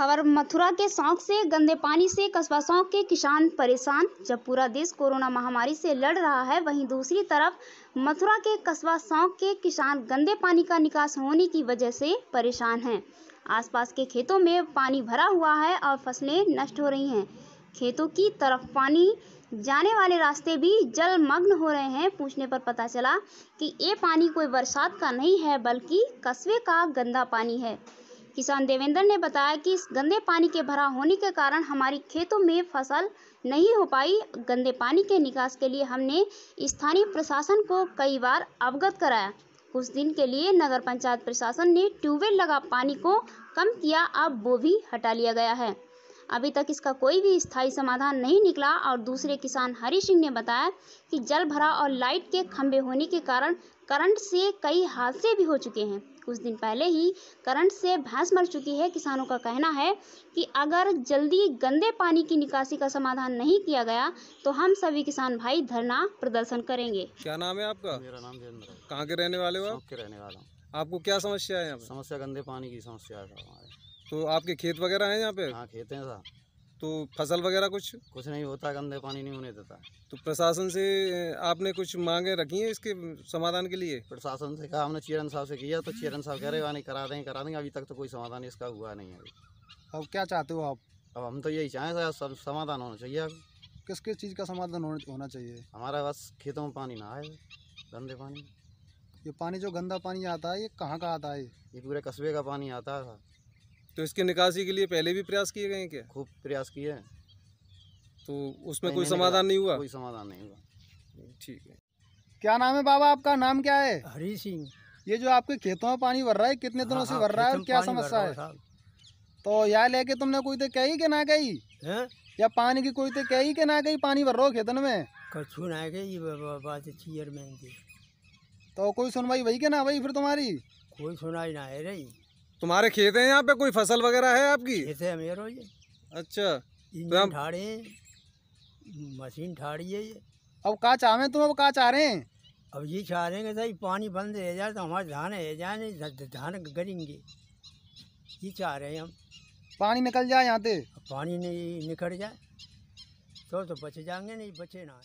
खबर मथुरा के शौक से गंदे पानी से कस्बा शौक के किसान परेशान जब पूरा देश कोरोना महामारी से लड़ रहा है वहीं दूसरी तरफ मथुरा के कस्बा शौक के किसान गंदे पानी का निकास होने की वजह से परेशान हैं आसपास के खेतों में पानी भरा हुआ है और फसलें नष्ट हो रही हैं खेतों की तरफ पानी जाने वाले रास्ते भी जलमग्न हो रहे हैं पूछने पर पता चला कि ये पानी कोई बरसात का नहीं है बल्कि कस्बे का गंदा पानी है किसान देवेंद्र ने बताया कि इस गंदे पानी के भरा होने के कारण हमारी खेतों में फसल नहीं हो पाई गंदे पानी के निकास के लिए हमने स्थानीय प्रशासन को कई बार अवगत कराया कुछ दिन के लिए नगर पंचायत प्रशासन ने ट्यूबवेल लगा पानी को कम किया अब वो भी हटा लिया गया है अभी तक इसका कोई भी स्थायी समाधान नहीं निकला और दूसरे किसान हरी सिंह ने बताया कि जल भरा और लाइट के खंभे होने के कारण करंट से कई हादसे भी हो चुके हैं कुछ दिन पहले ही करंट से भैंस मर चुकी है किसानों का कहना है कि अगर जल्दी गंदे पानी की निकासी का समाधान नहीं किया गया तो हम सभी किसान भाई धरना प्रदर्शन करेंगे क्या नाम है आपका मेरा नाम कहाँ के रहने वाले हो के रहने वाला हूँ आपको क्या समस्या है समस्या गंदे पानी की समस्या है हमारे तो आपके खेत वगैरह हैं यहाँ पे हाँ खेत हैं साहब तो फसल वगैरह कुछ कुछ नहीं होता गंदे पानी नहीं होने देता तो प्रशासन से आपने कुछ मांगे रखी हैं इसके समाधान के लिए प्रशासन से कहा हमने चीरन साहब से किया तो चीरन साहब कह रहे वानी करा देंगे करा देंगे अभी तक तो कोई समाधान इसका हुआ नहीं है अब क्या चाहते हो आप अब हम तो यही चाहें सर सब समाधान होना चाहिए अब किस किस चीज़ का समाधान होना चाहिए हमारा बस खेतों में पानी ना आए गंदे पानी ये पानी जो गंदा पानी आता है ये कहाँ का आता है ये पूरे कस्बे का पानी आता है तो इसके निकासी के लिए पहले भी प्रयास किए गए हैं क्या खूब प्रयास किए हैं तो उसमें कोई समाधान नहीं हुआ कोई समाधान नहीं हुआ ठीक है क्या नाम है बाबा आपका नाम क्या है हरी सिंह ये जो आपके खेतों में पानी भर रहा है कितने दिनों से हाँ, हाँ, भर रहा है और क्या समस्या है तो यहाँ लेके तुमने कोई तो कही के ना कही या पानी की कोई तो कही के ना कही पानी भर रहा हो खेतन में कछु ना कही बात चीयर तो कोई सुनवाई वही के ना भाई फिर तुम्हारी कोई सुनवाई ना है रही तुम्हारे खेत है यहाँ पे कोई फसल वगैरह है आपकी खेत है मेरो ये अच्छा इंजन तो ठाड़े मशीन ठाड़ी है ये अब कहा रहे तुम अब कहा चाह रहे हैं अब ये चाह रहे हैं सही पानी बंद रह जाए तो हमारे धान रह जाए तो धान गरेंगे ये चाह रहे हैं हम पानी निकल जाए यहाँ से पानी नहीं निकल जाए तो तो बच जाएंगे नहीं बचे ना